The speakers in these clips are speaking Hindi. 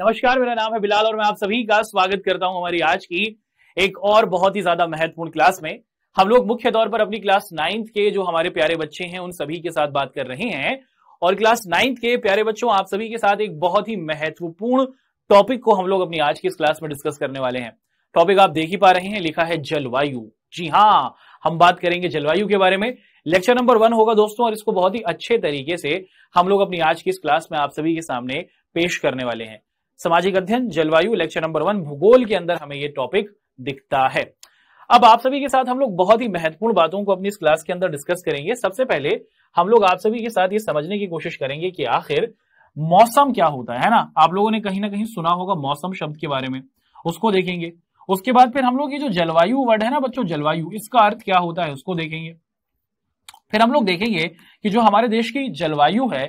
नमस्कार मेरा नाम है बिलाल और मैं आप सभी का स्वागत करता हूं हमारी आज की एक और बहुत ही ज्यादा महत्वपूर्ण क्लास में हम लोग मुख्य तौर पर अपनी क्लास नाइन्थ के जो हमारे प्यारे बच्चे हैं उन सभी के साथ बात कर रहे हैं और क्लास नाइन्थ के प्यारे बच्चों आप सभी के साथ एक बहुत ही महत्वपूर्ण टॉपिक को हम लोग अपनी आज की इस क्लास में डिस्कस करने वाले हैं टॉपिक आप देख ही पा रहे हैं लिखा है जलवायु जी हाँ हम बात करेंगे जलवायु के बारे में लेक्चर नंबर वन होगा दोस्तों और इसको बहुत ही अच्छे तरीके से हम लोग अपनी आज की इस क्लास में आप सभी के सामने पेश करने वाले हैं सामाजिक अध्ययन जलवायु लेक्चर नंबर वन भूगोल के अंदर हमें ये टॉपिक दिखता है अब आप सभी के साथ हम लोग बहुत ही महत्वपूर्ण बातों को अपनी इस क्लास के अंदर डिस्कस करेंगे सबसे पहले हम लोग आप सभी के साथ ये समझने की कोशिश करेंगे कि आखिर मौसम क्या होता है, है ना आप लोगों ने कहीं ना कहीं सुना होगा मौसम शब्द के बारे में उसको देखेंगे उसके बाद फिर हम लोग ये जो जलवायु वर्ड है ना बच्चों जलवायु इसका अर्थ क्या होता है उसको देखेंगे फिर हम लोग देखेंगे कि जो हमारे देश की जलवायु है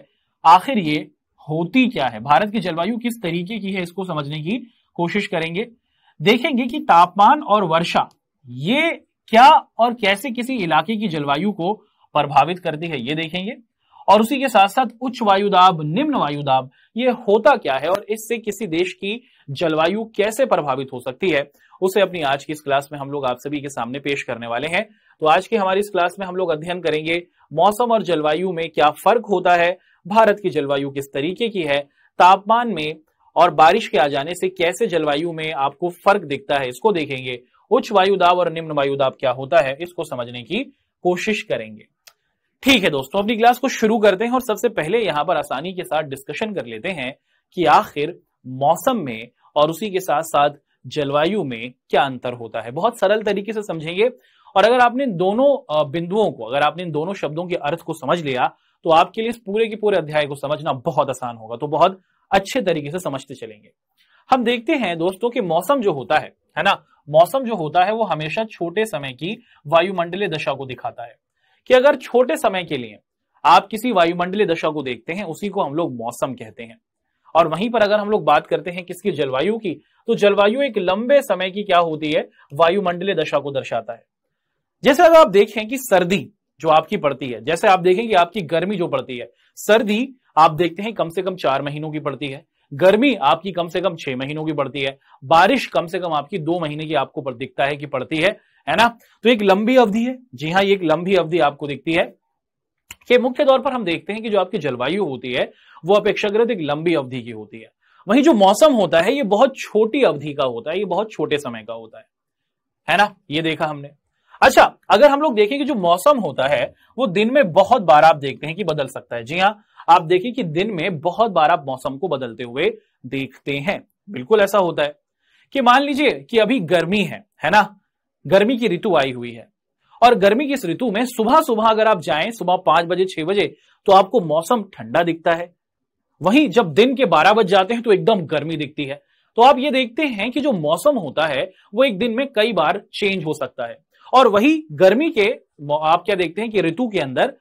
आखिर ये होती क्या है भारत की जलवायु किस तरीके की है इसको समझने की कोशिश करेंगे देखेंगे कि तापमान और वर्षा ये क्या और कैसे किसी इलाके की जलवायु को प्रभावित करती है ये देखेंगे और उसी के साथ साथ उच्च वायुदाब निम्न वायुदाब ये होता क्या है और इससे किसी देश की जलवायु कैसे प्रभावित हो सकती है उसे अपनी आज की इस क्लास में हम लोग आप सभी के सामने पेश करने वाले हैं तो आज की हमारी इस क्लास में हम लोग अध्ययन करेंगे मौसम और जलवायु में क्या फर्क होता है भारत की जलवायु किस तरीके की है तापमान में और बारिश के आ जाने से कैसे जलवायु में आपको फर्क दिखता है इसको देखेंगे उच्च वायु दाब और निम्न वायु दाब क्या होता है इसको समझने की कोशिश करेंगे ठीक है दोस्तों अपनी क्लास को शुरू करते हैं और सबसे पहले यहां पर आसानी के साथ डिस्कशन कर लेते हैं कि आखिर मौसम में और उसी के साथ साथ जलवायु में क्या अंतर होता है बहुत सरल तरीके से समझेंगे और अगर आपने दोनों बिंदुओं को अगर आपने इन दोनों शब्दों के अर्थ को समझ लिया तो आपके लिए इस पूरे के पूरे अध्याय को समझना बहुत आसान होगा तो बहुत अच्छे तरीके से समझते चलेंगे हम देखते हैं दोस्तों कि मौसम जो होता है है ना मौसम जो होता है वो हमेशा छोटे समय की वायुमंडलीय दशा को दिखाता है कि अगर छोटे समय के लिए आप किसी वायुमंडलीय दशा को देखते हैं उसी को हम लोग मौसम कहते हैं और वहीं पर अगर हम लोग बात करते हैं किसकी जलवायु की तो जलवायु एक लंबे समय की क्या होती है वायुमंडलीय दशा को दर्शाता है जैसे अगर आप देखें कि सर्दी जो आपकी पड़ती है जैसे आप देखें कि आपकी गर्मी जो पड़ती है सर्दी आप देखते हैं कम से कम चार महीनों की पड़ती है गर्मी आपकी कम से कम छह महीनों की पड़ती है बारिश कम से कम आपकी दो महीने की आपको दिखता है कि पड़ती है है ना तो एक लंबी अवधि है जी हाँ ये एक लंबी अवधि आपको दिखती है कि मुख्य तौर पर हम देखते हैं कि जो आपकी जलवायु होती है वो अपेक्षाकृत एक लंबी अवधि की होती है वहीं जो मौसम होता है ये बहुत छोटी अवधि का होता है ये बहुत छोटे समय का होता है है ना ये देखा हमने अच्छा अगर हम लोग देखें कि जो मौसम होता है वो दिन में बहुत बार आप देखते हैं कि बदल सकता है जी हाँ आप देखिए कि दिन में बहुत बार आप मौसम को बदलते हुए देखते हैं बिल्कुल ऐसा होता है कि मान लीजिए कि अभी गर्मी है है ना गर्मी की ऋतु आई हुई है और गर्मी की इस ऋतु में सुबह सुबह अगर आप जाएं सुबह पांच बजे छह बजे तो आपको मौसम ठंडा दिखता है वहीं जब दिन के बारह बज जाते हैं तो एकदम गर्मी दिखती है तो आप ये देखते हैं कि जो मौसम होता है वो एक दिन में कई बार चेंज हो सकता है और वही गर्मी के आप क्या देखते हैं कि ऋतु के अंदर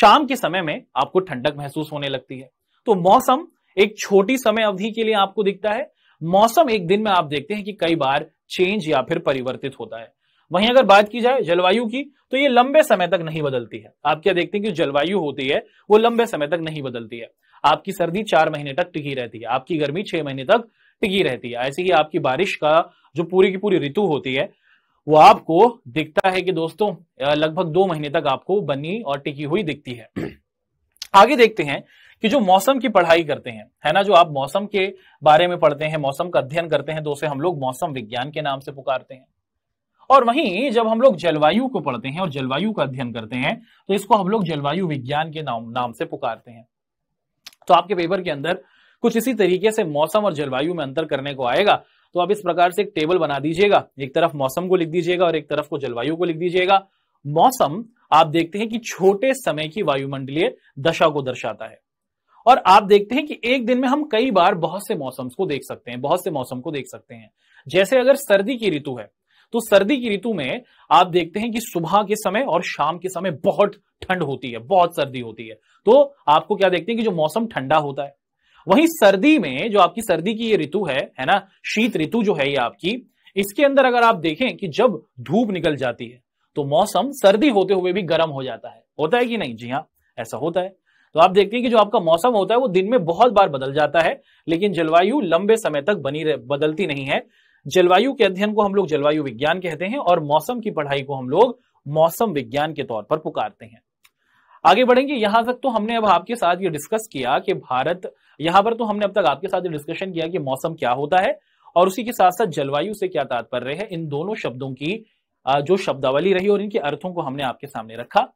शाम के समय में आपको ठंडक महसूस होने लगती है तो मौसम एक छोटी समय अवधि के लिए आपको दिखता है मौसम एक दिन में आप देखते हैं कि कई बार चेंज या फिर परिवर्तित होता है वहीं अगर बात की जाए जलवायु की तो ये लंबे समय तक नहीं बदलती है आप क्या देखते हैं कि जलवायु होती है वो लंबे समय तक नहीं बदलती है आपकी सर्दी चार महीने तक टिकी रहती है आपकी गर्मी छह महीने तक टिकी रहती है ऐसे ही आपकी बारिश का जो पूरी की पूरी ऋतु होती है वो आपको दिखता है कि दोस्तों लगभग दो महीने तक आपको बनी और टिकी हुई दिखती है आगे देखते हैं कि जो मौसम की पढ़ाई करते हैं है ना जो आप मौसम के बारे में पढ़ते हैं मौसम का अध्ययन करते हैं तो उसे हम लोग मौसम विज्ञान के नाम से पुकारते हैं और वहीं जब हम लोग जलवायु को पढ़ते हैं और जलवायु का अध्ययन करते हैं तो इसको हम लोग जलवायु विज्ञान के नाम नाम से पुकारते हैं तो आपके पेपर के अंदर कुछ इसी तरीके से मौसम और जलवायु में अंतर करने को आएगा तो आप इस प्रकार से एक टेबल बना दीजिएगा एक तरफ मौसम को लिख दीजिएगा और एक तरफ को जलवायु को लिख दीजिएगा मौसम आप देखते हैं कि छोटे समय की वायुमंडलीय दशा को दर्शाता है और आप देखते हैं कि एक दिन में हम कई बार बहुत से मौसम को देख सकते हैं बहुत से मौसम को देख सकते हैं जैसे अगर सर्दी की ऋतु है तो सर्दी की ऋतु में आप देखते हैं कि सुबह के समय और शाम के समय बहुत ठंड होती है बहुत सर्दी होती है तो आपको क्या देखते हैं कि जो मौसम ठंडा होता है वहीं सर्दी में जो आपकी सर्दी की ये ऋतु है है ना शीत ऋतु जो है ये आपकी इसके अंदर अगर आप देखें कि जब धूप निकल जाती है तो मौसम सर्दी होते हुए भी गर्म हो जाता है होता है कि नहीं जी हाँ ऐसा होता है तो आप देखते हैं कि जो आपका मौसम होता है वो दिन में बहुत बार बदल जाता है लेकिन जलवायु लंबे समय तक बनी बदलती नहीं है जलवायु के अध्ययन को हम लोग जलवायु विज्ञान कहते हैं और मौसम की पढ़ाई को हम लोग मौसम विज्ञान के तौर पर पुकारते हैं आगे बढ़ेंगे यहां तक तो हमने अब आपके साथ ये डिस्कस किया कि भारत यहां पर तो हमने अब तक आपके साथ ये डिस्कशन किया कि मौसम क्या होता है और उसी के साथ साथ जलवायु से क्या तात्पर्य है इन दोनों शब्दों की जो शब्दावली रही और इनके अर्थों को हमने आपके सामने रखा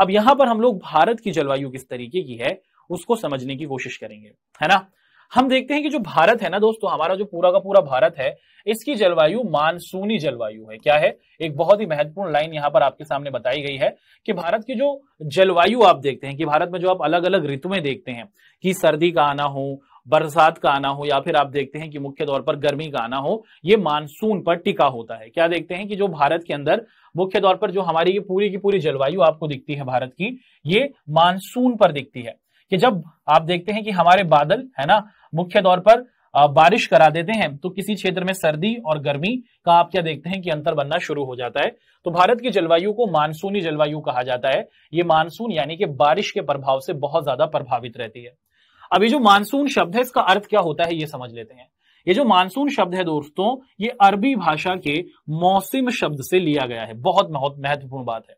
अब यहां पर हम लोग भारत की जलवायु किस तरीके की है उसको समझने की कोशिश करेंगे है ना हम देखते हैं कि जो भारत है ना दोस्तों हमारा जो पूरा का पूरा भारत है इसकी जलवायु मानसूनी जलवायु है क्या है एक बहुत ही महत्वपूर्ण लाइन यहाँ पर आपके सामने बताई गई है कि भारत की जो जलवायु आप देखते हैं कि भारत में जो आप अलग अलग ऋतुएं देखते हैं कि सर्दी का आना हो बरसात का आना हो या फिर आप देखते हैं कि मुख्य तौर पर गर्मी का आना हो ये मानसून पर टिका होता है क्या देखते हैं कि जो भारत के अंदर मुख्य तौर पर जो हमारी ये पूरी की पूरी जलवायु आपको दिखती है भारत की ये मानसून पर दिखती है कि जब आप देखते हैं कि हमारे बादल है ना मुख्य तौर पर बारिश करा देते हैं तो किसी क्षेत्र में सर्दी और गर्मी का आप क्या देखते हैं कि अंतर बनना शुरू हो जाता है तो भारत की जलवायु को मानसूनी जलवायु कहा जाता है ये मानसून यानी कि बारिश के प्रभाव से बहुत ज्यादा प्रभावित रहती है अब ये जो मानसून शब्द है इसका अर्थ क्या होता है ये समझ लेते हैं ये जो मानसून शब्द है दोस्तों ये अरबी भाषा के मौसम शब्द से लिया गया है बहुत बहुत महत्वपूर्ण बात है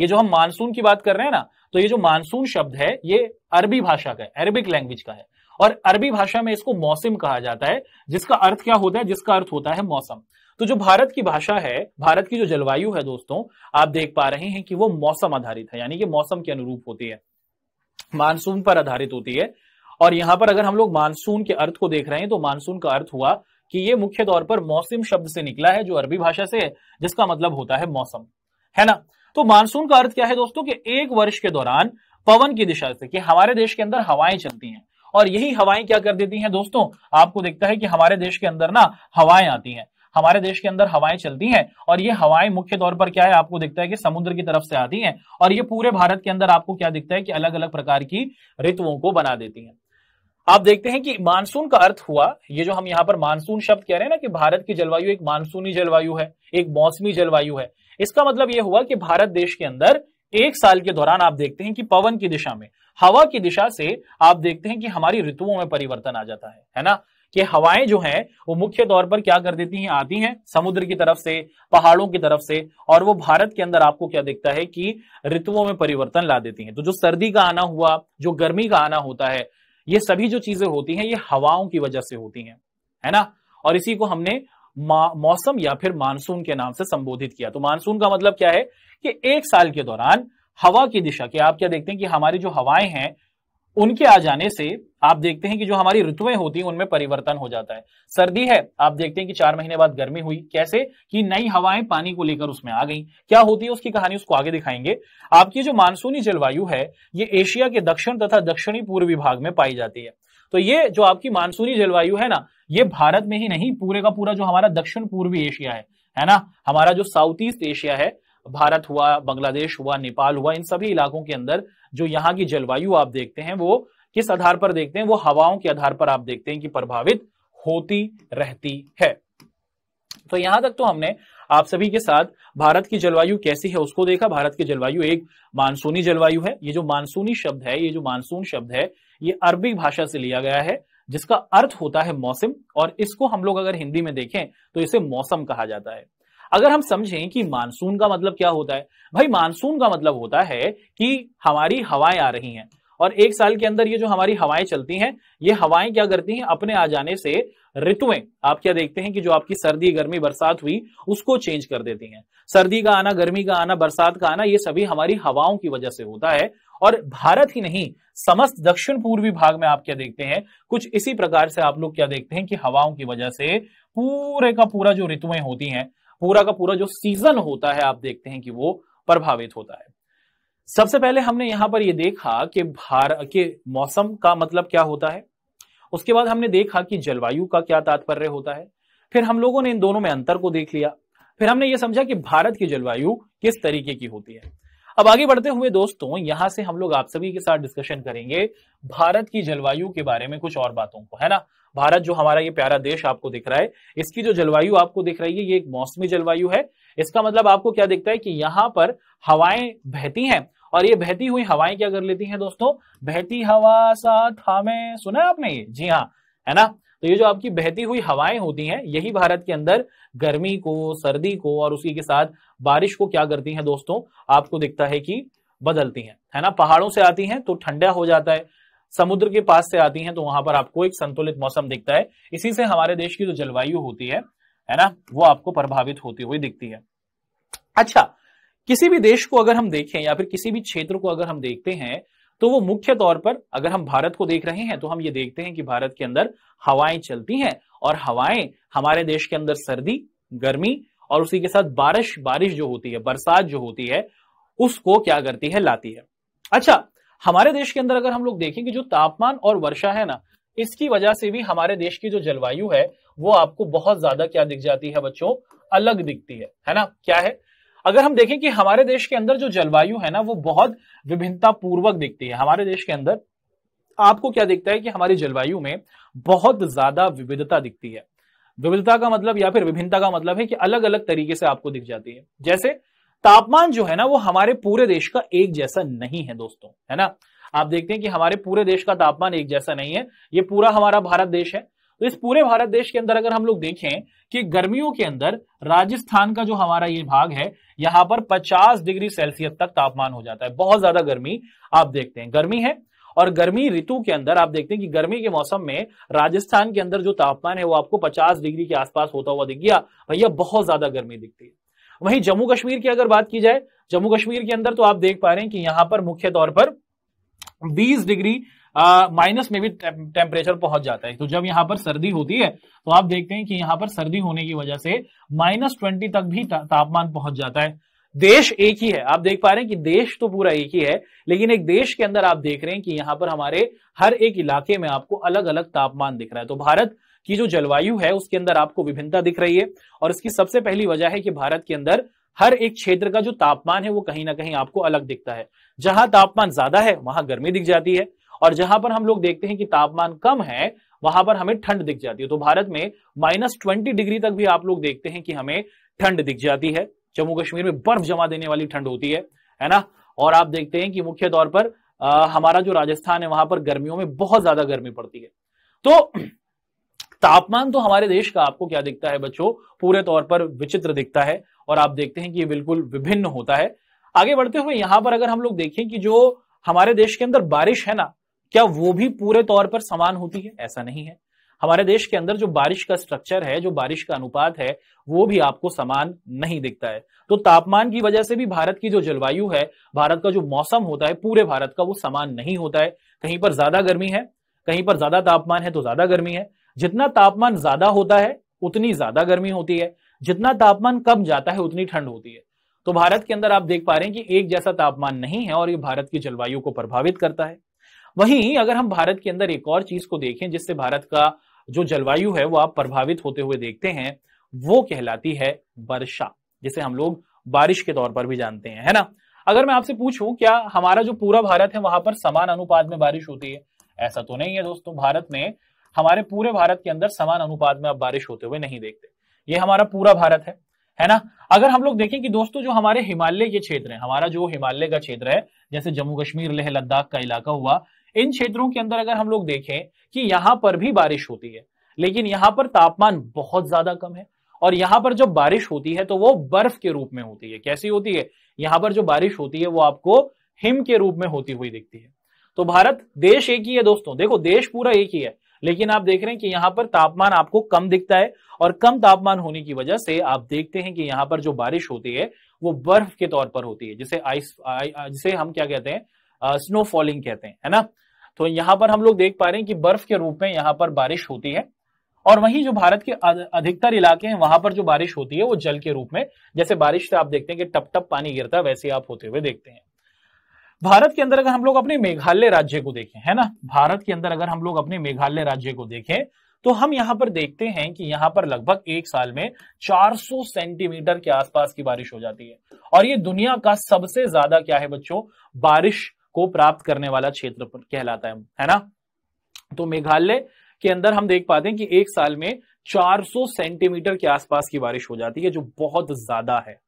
ये जो हम मानसून की बात कर रहे हैं ना तो ये जो मानसून शब्द है ये अरबी भाषा का है अरबिक लैंग्वेज का है और अरबी भाषा में इसको मौसम कहा जाता है जिसका अर्थ क्या होता है जिसका अर्थ होता है मौसम तो जो भारत की भाषा है भारत की जो जलवायु है दोस्तों आप देख पा रहे हैं कि वो मौसम आधारित है यानी कि मौसम के अनुरूप होती है मानसून पर आधारित होती है और यहां पर अगर हम लोग मानसून के अर्थ को देख रहे हैं तो मानसून का अर्थ हुआ कि ये मुख्य तौर पर मौसम शब्द से निकला है जो अरबी भाषा से है जिसका मतलब होता है मौसम है ना तो मानसून का अर्थ क्या है दोस्तों कि एक वर्ष के दौरान पवन की दिशा से कि हमारे देश के अंदर हवाएं चलती हैं और यही हवाएं क्या कर देती हैं दोस्तों आपको देखता है कि हमारे देश के अंदर ना हवाएं आती हैं हमारे देश के अंदर हवाएं चलती हैं और ये हवाएं मुख्य तौर पर क्या है आपको दिखता है कि समुद्र की तरफ से आती हैं और ये पूरे भारत के अंदर आपको क्या दिखता है कि अलग अलग प्रकार की ऋतुओं को बना देती हैं आप देखते हैं कि मानसून का अर्थ हुआ ये जो हम यहाँ पर मानसून शब्द कह रहे हैं ना कि भारत की जलवायु एक मानसूनी जलवायु है एक मौसमी जलवायु है इसका मतलब ये हुआ कि भारत देश के अंदर एक साल के दौरान आप देखते हैं कि पवन की दिशा में हवा की दिशा से आप देखते हैं कि हमारी ऋतुओं में परिवर्तन आ जाता है है ना कि हवाएं जो हैं वो मुख्य तौर पर क्या कर देती हैं आती हैं समुद्र की तरफ से पहाड़ों की तरफ से और वो भारत के अंदर आपको क्या दिखता है कि ऋतुओं में परिवर्तन ला देती हैं तो जो सर्दी का आना हुआ जो गर्मी का आना होता है ये सभी जो चीजें होती हैं ये हवाओं की वजह से होती हैं है ना और इसी को हमने मौसम या फिर मानसून के नाम से संबोधित किया तो मानसून का मतलब क्या है कि एक साल के दौरान हवा की दिशा कि आप क्या देखते हैं कि हमारी जो हवाएं हैं उनके आ जाने से आप देखते हैं कि जो हमारी ऋतुएं होती हैं उनमें परिवर्तन हो जाता है सर्दी है आप देखते हैं कि चार महीने बाद गर्मी हुई कैसे कि नई हवाएं पानी को लेकर उसमें आ गई क्या होती है उसकी कहानी उसको आगे दिखाएंगे आपकी जो मानसूनी जलवायु है ये एशिया के दक्षिण तथा दक्षिणी पूर्वी भाग में पाई जाती है तो ये जो आपकी मानसूनी जलवायु है ना ये भारत में ही नहीं पूरे का पूरा जो हमारा दक्षिण पूर्वी एशिया है है ना हमारा जो साउथ ईस्ट एशिया है भारत हुआ बांग्लादेश हुआ नेपाल हुआ इन सभी इलाकों के अंदर जो यहाँ की जलवायु आप देखते हैं वो किस आधार पर देखते हैं वो हवाओं के आधार पर आप देखते हैं कि प्रभावित होती रहती है तो यहां तक तो हमने आप सभी के साथ भारत की जलवायु कैसी है उसको देखा भारत की जलवायु एक मानसूनी जलवायु है ये जो मानसूनी शब्द है ये जो मानसून शब्द है ये अरबी भाषा से लिया गया है जिसका अर्थ होता है मौसम और इसको हम लोग अगर हिंदी में देखें तो इसे मौसम कहा जाता है अगर हम समझें कि मानसून का मतलब क्या होता है भाई मानसून का मतलब होता है कि हमारी हवाएं आ रही हैं और एक साल के अंदर ये जो हमारी हवाएं चलती हैं ये हवाएं क्या करती हैं अपने आ जाने से ऋतुएं आप क्या देखते हैं कि जो आपकी सर्दी गर्मी बरसात हुई उसको चेंज कर देती हैं सर्दी का आना गर्मी का आना बरसात का आना ये सभी हमारी हवाओं की वजह से होता है और भारत ही नहीं समस्त दक्षिण पूर्वी भाग में आप क्या देखते हैं कुछ इसी प्रकार से आप लोग क्या देखते हैं कि हवाओं की वजह से पूरे का पूरा जो ऋतुएं होती हैं पूरा का पूरा जो सीजन होता है आप देखते हैं कि वो प्रभावित होता है सबसे पहले हमने यहां पर यह देखा कि भारत के मौसम का मतलब क्या होता है उसके बाद हमने देखा कि जलवायु का क्या तात्पर्य होता है फिर हम लोगों ने इन दोनों में अंतर को देख लिया फिर हमने ये समझा कि भारत की जलवायु किस तरीके की होती है अब आगे बढ़ते हुए दोस्तों यहां से हम लोग आप सभी के साथ डिस्कशन करेंगे भारत की जलवायु के बारे में कुछ और बातों को है ना भारत जो हमारा ये प्यारा देश आपको दिख रहा है इसकी जो जलवायु आपको दिख रही है ये एक मौसमी जलवायु है इसका मतलब आपको क्या दिखता है कि यहाँ पर हवाएं बहती हैं और ये बहती हुई हवाएं क्या कर लेती हैं दोस्तों बहती हवा साथ हमें सुना है आपने ये जी हाँ है ना तो ये जो आपकी बहती हुई हवाएं होती हैं यही भारत के अंदर गर्मी को सर्दी को और उसी के साथ बारिश को क्या करती हैं दोस्तों आपको दिखता है कि बदलती हैं है ना पहाड़ों से आती हैं तो ठंडा हो जाता है समुद्र के पास से आती हैं तो वहां पर आपको एक संतुलित मौसम दिखता है इसी से हमारे देश की जो जलवायु होती है है ना वो आपको प्रभावित होती हुई दिखती है अच्छा किसी भी देश को अगर हम देखें या फिर किसी भी क्षेत्र को अगर हम देखते हैं तो वो मुख्य तौर पर अगर हम भारत को देख रहे हैं तो हम ये देखते हैं कि भारत के अंदर हवाएं चलती हैं और हवाएं हमारे देश के अंदर सर्दी गर्मी और उसी के साथ बारिश बारिश जो होती है बरसात जो होती है उसको क्या करती है लाती है अच्छा हमारे देश के अंदर अगर हम लोग देखें कि जो तापमान और वर्षा है ना इसकी वजह से भी हमारे देश की जो जलवायु है वो आपको बहुत ज्यादा क्या दिख जाती है बच्चों अलग दिखती है है ना क्या है अगर हम देखें कि हमारे देश के अंदर जो जलवायु है ना वो बहुत विभिन्नता पूर्वक दिखती है हमारे देश के अंदर आपको क्या दिखता है कि हमारी जलवायु में बहुत ज्यादा विविधता दिखती है विविधता का मतलब या फिर विभिन्नता का मतलब है कि अलग अलग तरीके से आपको दिख जाती है जैसे तापमान जो है ना वो हमारे पूरे देश का एक जैसा नहीं है दोस्तों है ना आप देखते हैं कि हमारे पूरे देश का तापमान एक जैसा नहीं है ये पूरा हमारा भारत देश है तो इस पूरे भारत देश के अंदर अगर हम लोग देखें कि गर्मियों के अंदर राजस्थान का जो हमारा ये भाग है यहां पर 50 डिग्री सेल्सियस तक तापमान हो जाता है बहुत ज्यादा गर्मी आप देखते हैं गर्मी है और गर्मी ऋतु के अंदर आप देखते हैं कि गर्मी के मौसम में राजस्थान के अंदर जो तापमान है वो आपको 50 डिग्री के आसपास होता हुआ दिख गया भैया बहुत ज्यादा गर्मी दिखती है वहीं जम्मू कश्मीर की अगर बात की जाए जम्मू कश्मीर के अंदर तो आप देख पा रहे हैं कि यहां पर मुख्य तौर पर 20 डिग्री माइनस में भी टेम्परेचर पहुंच जाता है तो जब यहाँ पर सर्दी होती है तो आप देखते हैं कि यहाँ पर सर्दी होने की वजह से माइनस ट्वेंटी तक भी ता, तापमान पहुंच जाता है देश एक ही है आप देख पा रहे हैं कि देश तो पूरा एक ही है लेकिन एक देश के अंदर आप देख रहे हैं कि यहाँ पर हमारे हर एक इलाके में आपको अलग अलग तापमान दिख रहा है तो भारत की जो जलवायु है उसके अंदर आपको विभिन्नता दिख रही है और इसकी सबसे पहली वजह है कि भारत के अंदर हर एक क्षेत्र का जो तापमान है वो कहीं ना कहीं आपको अलग दिखता है जहां तापमान ज्यादा है वहां गर्मी दिख जाती है और जहां पर हम लोग देखते हैं कि तापमान कम है वहां पर हमें ठंड दिख जाती है तो भारत में माइनस ट्वेंटी डिग्री तक भी आप लोग देखते हैं कि हमें ठंड दिख जाती है जम्मू कश्मीर में बर्फ जमा देने वाली ठंड होती है है ना और आप देखते हैं कि मुख्य तौर पर आ, हमारा जो राजस्थान है वहां पर गर्मियों में बहुत ज्यादा गर्मी पड़ती है तो तापमान तो हमारे देश का आपको क्या दिखता है बच्चों पूरे तौर पर विचित्र दिखता है और आप देखते हैं कि ये बिल्कुल विभिन्न होता है आगे बढ़ते हुए यहां पर अगर हम लोग देखें कि जो हमारे देश के अंदर बारिश है ना क्या वो भी पूरे तौर पर समान होती है ऐसा नहीं है हमारे देश के अंदर जो बारिश का स्ट्रक्चर है जो बारिश का अनुपात है वो भी आपको समान नहीं दिखता है तो तापमान की वजह से भी भारत की जो जलवायु है भारत का जो मौसम होता है पूरे भारत का वो समान नहीं होता है कहीं पर ज्यादा गर्मी है कहीं पर ज्यादा तापमान है तो ज्यादा गर्मी है जितना तापमान ज्यादा होता है उतनी ज्यादा गर्मी होती है जितना तापमान कम जाता है उतनी ठंड होती है तो भारत के अंदर आप देख पा रहे हैं कि एक जैसा तापमान नहीं है और ये भारत की जलवायु को प्रभावित करता है वहीं अगर हम भारत के अंदर एक और चीज को देखें जिससे भारत का जो जलवायु है वो आप प्रभावित होते हुए देखते हैं वो कहलाती है वर्षा जिसे हम लोग बारिश के तौर पर भी जानते हैं है ना अगर मैं आपसे पूछूं क्या हमारा जो पूरा भारत है वहां पर समान अनुपात में बारिश होती है ऐसा तो नहीं है दोस्तों भारत में हमारे पूरे भारत के अंदर समान अनुपात में आप बारिश होते हुए नहीं देखते ये हमारा पूरा भारत है है ना अगर हम लोग देखें कि दोस्तों जो हमारे हिमालय के क्षेत्र है हमारा जो हिमालय का क्षेत्र है जैसे जम्मू कश्मीर लेह लद्दाख का इलाका हुआ इन क्षेत्रों के अंदर अगर हम लोग देखें कि यहां पर भी बारिश होती है लेकिन यहां पर तापमान बहुत ज्यादा कम है और यहां पर जब बारिश होती है तो वो बर्फ के रूप में होती है कैसी होती है यहां पर जो बारिश होती है वो आपको हिम के रूप में होती हुई दिखती है तो भारत देश एक ही है दोस्तों देखो देश पूरा एक ही है लेकिन आप देख रहे हैं कि यहां पर तापमान आपको कम दिखता है और कम तापमान होने की वजह से आप देखते हैं कि यहां पर जो बारिश होती है वो बर्फ के तौर पर होती है जिसे आइस जिसे हम क्या कहते हैं स्नो फॉलिंग कहते हैं है ना तो यहाँ पर हम लोग देख पा रहे हैं कि बर्फ के रूप में यहाँ पर बारिश होती है और वहीं जो भारत के अधिकतर इलाके हैं वहां पर जो बारिश होती है वो जल के रूप में जैसे बारिश से आप देखते हैं कि टप टप पानी गिरता है वैसे आप होते हुए देखते हैं भारत के अंदर अगर हम लोग अपने मेघालय राज्य को देखें है ना भारत के अंदर अगर हम लोग अपने मेघालय राज्य को देखें तो हम यहाँ पर देखते हैं कि यहाँ पर लगभग एक साल में 400 सेंटीमीटर के आसपास की बारिश हो जाती है और ये दुनिया का सबसे ज्यादा क्या है बच्चों बारिश को प्राप्त करने वाला क्षेत्र कहलाता है है ना तो मेघालय के अंदर हम देख पाते हैं कि एक साल में 400 सेंटीमीटर के आसपास की बारिश हो जाती है जो बहुत ज्यादा है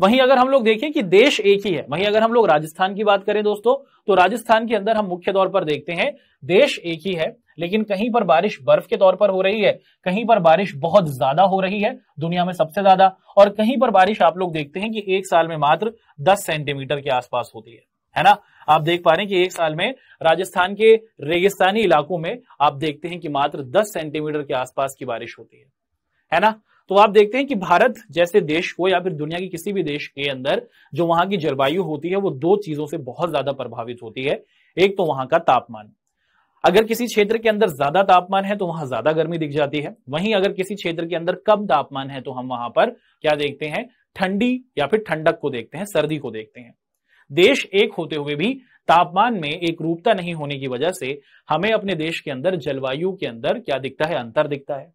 वहीं अगर हम लोग देखें कि देश एक ही है वहीं अगर हम लोग राजस्थान की बात करें दोस्तों तो राजस्थान के अंदर हम मुख्य तौर पर देखते हैं देश एक ही है लेकिन कहीं पर बारिश बर्फ के तौर पर हो रही है कहीं पर बारिश बहुत ज्यादा हो रही है दुनिया में सबसे ज्यादा और कहीं पर बारिश आप लोग देखते हैं कि एक साल में मात्र दस सेंटीमीटर के आसपास होती है है ना आप देख पा रहे हैं कि एक साल में राजस्थान के रेगिस्तानी इलाकों में आप देखते हैं कि मात्र 10 सेंटीमीटर के आसपास की बारिश होती है है ना तो आप देखते हैं कि भारत जैसे देश को या फिर दुनिया के किसी भी देश के अंदर जो वहां की जलवायु होती है वो दो चीजों से बहुत ज्यादा प्रभावित होती है एक तो वहां का तापमान अगर किसी क्षेत्र के अंदर ज्यादा तापमान है तो वहां ज्यादा गर्मी दिख जाती है वहीं अगर किसी क्षेत्र के अंदर कम तापमान है तो हम वहां पर क्या देखते हैं ठंडी या फिर ठंडक को देखते हैं सर्दी को देखते हैं देश एक होते हुए भी तापमान में एक रूपता नहीं होने की वजह से हमें अपने देश के अंदर जलवायु के अंदर क्या दिखता है अंतर दिखता है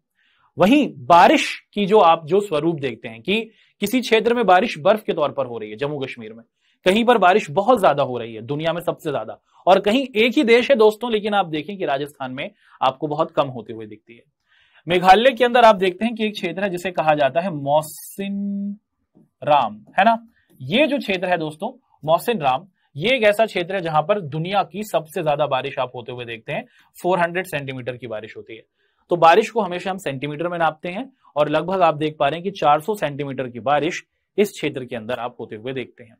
वहीं बारिश की जो आप जो स्वरूप देखते हैं कि किसी क्षेत्र में बारिश बर्फ के तौर पर हो रही है जम्मू कश्मीर में कहीं पर बारिश बहुत ज्यादा हो रही है दुनिया में सबसे ज्यादा और कहीं एक ही देश है दोस्तों लेकिन आप देखें कि राजस्थान में आपको बहुत कम होते हुए दिखती है मेघालय के अंदर आप देखते हैं कि एक क्षेत्र है जिसे कहा जाता है मौसिन राम है ना ये जो क्षेत्र है दोस्तों मोहसिन राम ये एक ऐसा क्षेत्र है जहां पर दुनिया की सबसे ज्यादा बारिश आप होते हुए देखते हैं 400 सेंटीमीटर की बारिश होती है तो बारिश को हमेशा हम सेंटीमीटर में नापते हैं और लगभग आप देख पा रहे हैं कि 400 सेंटीमीटर की बारिश इस क्षेत्र के अंदर आप होते हुए देखते हैं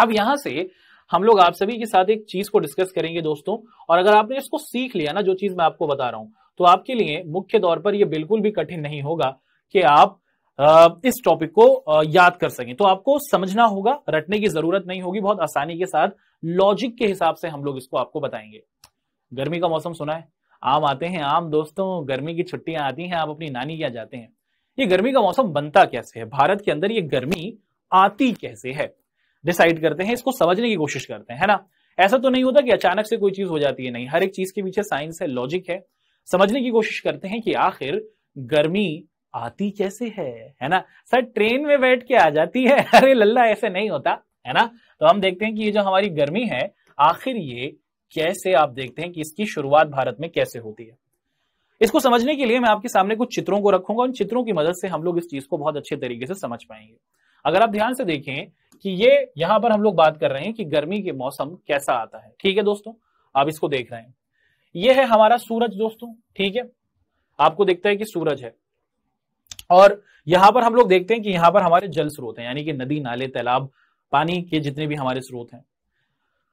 अब यहां से हम लोग आप सभी के साथ एक चीज को डिस्कस करेंगे दोस्तों और अगर आपने इसको सीख लिया ना जो चीज मैं आपको बता रहा हूं तो आपके लिए मुख्य तौर पर यह बिल्कुल भी कठिन नहीं होगा कि आप इस टॉपिक को याद कर सकें तो आपको समझना होगा रटने की जरूरत नहीं होगी बहुत आसानी के साथ लॉजिक के हिसाब से हम लोग इसको आपको बताएंगे गर्मी का मौसम सुना है आम आते हैं आम दोस्तों गर्मी की छुट्टियां आती हैं आप अपनी नानी क्या यहाँ जाते हैं ये गर्मी का मौसम बनता कैसे है भारत के अंदर ये गर्मी आती कैसे है डिसाइड करते हैं इसको समझने की कोशिश करते हैं है ना ऐसा तो नहीं होता कि अचानक से कोई चीज हो जाती है नहीं हर एक चीज के पीछे साइंस है लॉजिक है समझने की कोशिश करते हैं कि आखिर गर्मी आती कैसे है है ना सर ट्रेन में बैठ के आ जाती है अरे लल्ला ऐसे नहीं होता है ना तो हम देखते हैं कि ये जो हमारी गर्मी है आखिर ये कैसे आप देखते हैं कि इसकी शुरुआत भारत में कैसे होती है इसको समझने के लिए मैं आपके सामने कुछ चित्रों को रखूंगा उन चित्रों की मदद से हम लोग इस चीज को बहुत अच्छे तरीके से समझ पाएंगे अगर आप ध्यान से देखें कि ये यहाँ पर हम लोग बात कर रहे हैं कि गर्मी के मौसम कैसा आता है ठीक है दोस्तों आप इसको देख रहे हैं ये है हमारा सूरज दोस्तों ठीक है आपको दिखता है कि सूरज है और यहां पर हम लोग देखते हैं कि यहां पर हमारे जल स्रोत हैं यानी कि नदी नाले तालाब पानी के जितने भी हमारे स्रोत हैं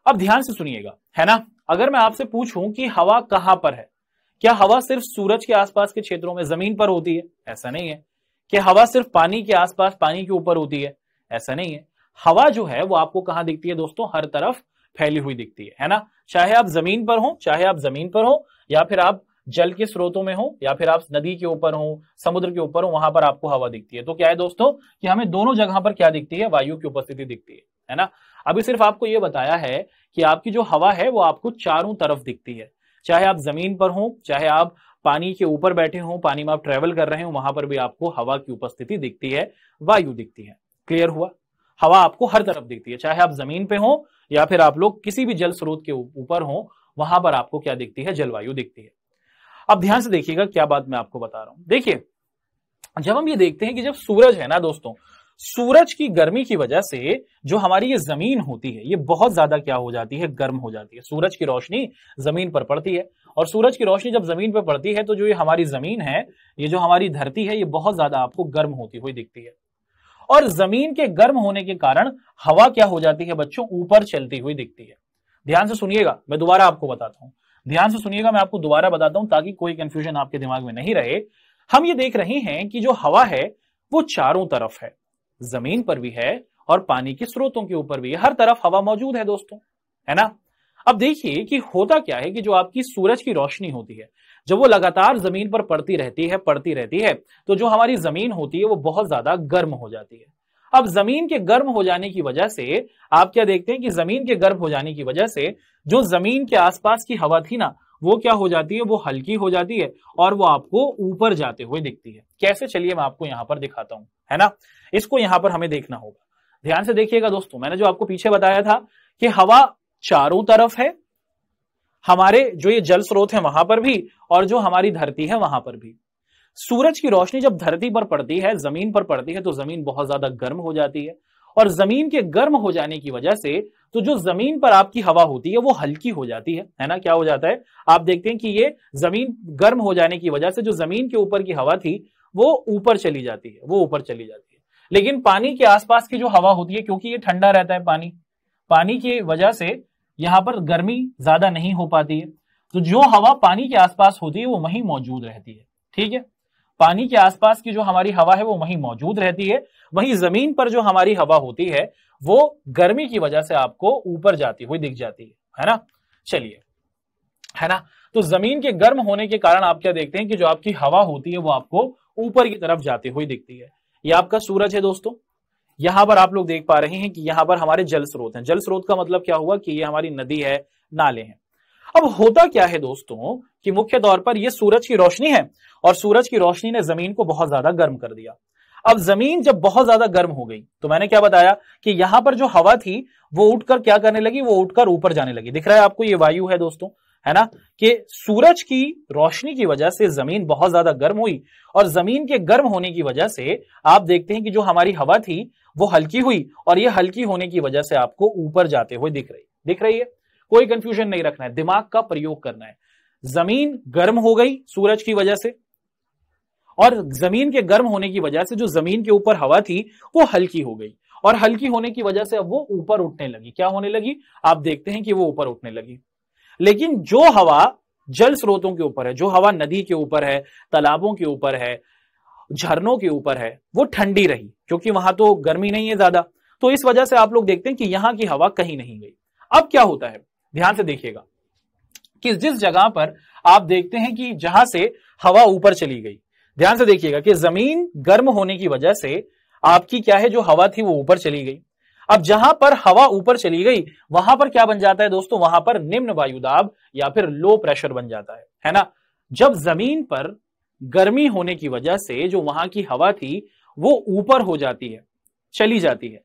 अब ध्यान से सुनिएगा है ना अगर मैं आपसे पूछूं कि हवा कहां पर है क्या हवा सिर्फ सूरज के आसपास के क्षेत्रों में जमीन पर होती है ऐसा नहीं है क्या हवा सिर्फ पानी के आसपास पानी के ऊपर होती है ऐसा नहीं है हवा जो है वो आपको कहां दिखती है दोस्तों हर तरफ फैली हुई दिखती है है ना चाहे आप जमीन पर हो चाहे आप जमीन पर हो या फिर आप जल के स्रोतों में हो या फिर आप नदी के ऊपर हो समुद्र के ऊपर हो वहां पर आपको हवा दिखती है तो क्या है दोस्तों कि हमें दोनों जगह पर क्या दिखती है वायु की उपस्थिति दिखती है है ना अभी सिर्फ आपको ये बताया है कि आपकी जो हवा है वो आपको चारों तरफ दिखती है चाहे आप जमीन पर हो चाहे आप पानी के ऊपर बैठे हो पानी में आप ट्रेवल कर रहे हो वहां पर भी आपको हवा की उपस्थिति दिखती है वायु दिखती है क्लियर हुआ हवा आपको हर तरफ दिखती है चाहे आप जमीन पे हो या फिर आप लोग किसी भी जल स्रोत के ऊपर हो वहां पर आपको क्या दिखती है जलवायु दिखती है अब ध्यान से देखिएगा क्या बात मैं आपको बता रहा हूं देखिए जब हम ये देखते हैं कि जब सूरज है ना दोस्तों सूरज की गर्मी की वजह से जो हमारी ये जमीन होती है ये बहुत ज्यादा क्या हो जाती है गर्म हो जाती है सूरज की रोशनी जमीन पर पड़ती है और सूरज की रोशनी जब जमीन पर पड़ती है तो जो ये हमारी जमीन है ये जो हमारी धरती है ये बहुत ज्यादा आपको गर्म होती हुई दिखती है और जमीन के गर्म होने के कारण हवा क्या हो जाती है बच्चों ऊपर चलती हुई दिखती है ध्यान से सुनिएगा मैं दोबारा आपको बताता हूं ध्यान से सुनिएगा मैं आपको दोबारा बताता हूं ताकि कोई कंफ्यूजन आपके दिमाग में नहीं रहे हम ये देख रहे हैं कि जो हवा है वो चारों तरफ है जमीन पर भी है और पानी के स्रोतों के ऊपर भी है हर तरफ हवा मौजूद है दोस्तों है ना अब देखिए कि होता क्या है कि जो आपकी सूरज की रोशनी होती है जब वो लगातार जमीन पर पड़ती रहती है पड़ती रहती है तो जो हमारी जमीन होती है वो बहुत ज्यादा गर्म हो जाती है अब जमीन के गर्म हो जाने की वजह से आप क्या देखते हैं कि जमीन के गर्म हो जाने की वजह से जो जमीन के आसपास की हवा थी ना वो क्या हो जाती है वो हल्की हो जाती है और वो आपको ऊपर जाते हुए दिखती है कैसे चलिए मैं आपको यहाँ पर दिखाता हूं है ना इसको यहाँ पर हमें देखना होगा ध्यान से देखिएगा दोस्तों मैंने जो आपको पीछे बताया था कि हवा चारों तरफ है हमारे जो ये जल स्रोत है वहां पर भी और जो हमारी धरती है वहां पर भी सूरज की रोशनी जब धरती पर पड़ती है जमीन पर पड़ती है तो जमीन बहुत ज्यादा गर्म हो जाती है और जमीन के गर्म हो जाने की वजह से तो जो जमीन पर आपकी हवा होती है वो हल्की हो जाती है है ना क्या हो जाता है आप देखते हैं कि ये जमीन गर्म हो जाने की वजह से जो जमीन के ऊपर की हवा थी वो ऊपर चली जाती है वो ऊपर चली जाती है लेकिन पानी के आसपास की जो हवा होती है क्योंकि ये ठंडा रहता है पानी पानी की वजह से यहां पर गर्मी ज्यादा नहीं हो पाती है तो जो हवा पानी के आसपास होती है वो वहीं मौजूद रहती है ठीक है पानी के आसपास की जो हमारी हवा है वो वहीं मौजूद रहती है वहीं जमीन पर जो हमारी हवा होती है वो गर्मी की वजह से आपको ऊपर जाती हुई दिख जाती है है ना चलिए है ना तो जमीन के गर्म होने के कारण आप क्या देखते हैं कि जो आपकी हवा होती है वो आपको ऊपर की तरफ जाती हुई दिखती है ये आपका सूरज है दोस्तों यहां पर आप लोग देख पा रहे हैं कि यहां पर हमारे जल स्रोत हैं जल स्रोत का मतलब क्या हुआ कि ये हमारी नदी है नाले हैं अब होता क्या है दोस्तों कि मुख्य तौर पर यह सूरज की रोशनी है और सूरज की रोशनी ने जमीन को बहुत ज्यादा गर्म कर दिया अब जमीन जब बहुत ज्यादा गर्म हो गई तो मैंने क्या बताया कि यहां पर जो हवा थी वो उठकर क्या करने लगी वो उठकर ऊपर जाने लगी दिख रहा है आपको ये वायु है दोस्तों है ना कि सूरज की रोशनी की वजह से जमीन बहुत ज्यादा गर्म हुई और जमीन के गर्म होने की वजह से आप देखते हैं कि जो हमारी हवा थी वो हल्की हुई और ये हल्की होने की वजह से आपको ऊपर जाते हुए दिख रही दिख रही है कोई कंफ्यूजन नहीं रखना है दिमाग का प्रयोग करना है जमीन गर्म हो गई सूरज की वजह से और जमीन के गर्म होने की वजह से जो जमीन के ऊपर हवा थी वो हल्की हो गई और हल्की होने की वजह से अब वो ऊपर उठने लगी क्या होने लगी आप देखते हैं कि वो ऊपर उठने लगी लेकिन जो हवा जल स्रोतों के ऊपर है जो हवा नदी के ऊपर है तालाबों के ऊपर है झरनों के ऊपर है वो ठंडी रही क्योंकि वहां तो गर्मी नहीं है ज्यादा तो इस वजह से आप लोग देखते हैं कि यहां की हवा कहीं नहीं गई अब क्या होता है ध्यान से देखिएगा कि जिस जगह पर आप देखते हैं कि जहां से हवा ऊपर चली गई ध्यान से देखिएगा कि जमीन गर्म होने की वजह से आपकी क्या है जो हवा थी वो ऊपर चली गई अब जहां पर हवा ऊपर चली गई वहां पर क्या बन जाता है दोस्तों वहां पर निम्न वायुदाब या फिर लो प्रेशर बन जाता है है ना जब जमीन पर गर्मी होने की वजह से जो वहां की हवा थी वो ऊपर हो जाती है चली जाती है